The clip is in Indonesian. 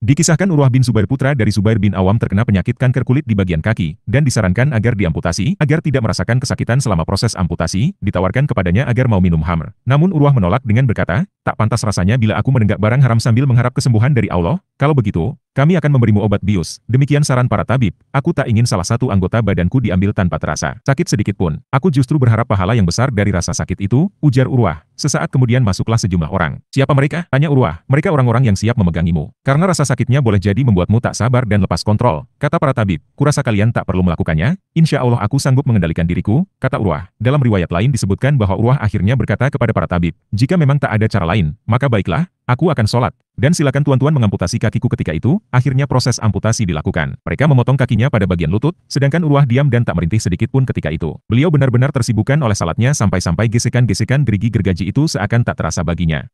Dikisahkan Urwah bin Zubair putra dari Zubair bin Awam terkena penyakit kanker kulit di bagian kaki, dan disarankan agar diamputasi, agar tidak merasakan kesakitan selama proses amputasi, ditawarkan kepadanya agar mau minum hamr. Namun Urwah menolak dengan berkata, tak pantas rasanya bila aku menenggak barang haram sambil mengharap kesembuhan dari Allah, kalau begitu, kami akan memberimu obat bius, demikian saran para tabib, aku tak ingin salah satu anggota badanku diambil tanpa terasa. Sakit sedikit pun, aku justru berharap pahala yang besar dari rasa sakit itu, ujar Urwah. Sesaat kemudian masuklah sejumlah orang. Siapa mereka? Tanya Urwah. Mereka orang-orang yang siap memegangimu. Karena rasa sakitnya boleh jadi membuatmu tak sabar dan lepas kontrol, kata para tabib. Kurasa kalian tak perlu melakukannya, insya Allah aku sanggup mengendalikan diriku, kata Urwah. Dalam riwayat lain disebutkan bahwa Urwah akhirnya berkata kepada para tabib, jika memang tak ada cara lain, maka baiklah, aku akan sholat. Dan silakan tuan-tuan mengamputasi kakiku ketika itu, akhirnya proses amputasi dilakukan. Mereka memotong kakinya pada bagian lutut, sedangkan Urwah diam dan tak merintih sedikit pun ketika itu. Beliau benar-benar tersibukan oleh salatnya sampai-sampai gesekan-gesekan gerigi gergaji itu seakan tak terasa baginya.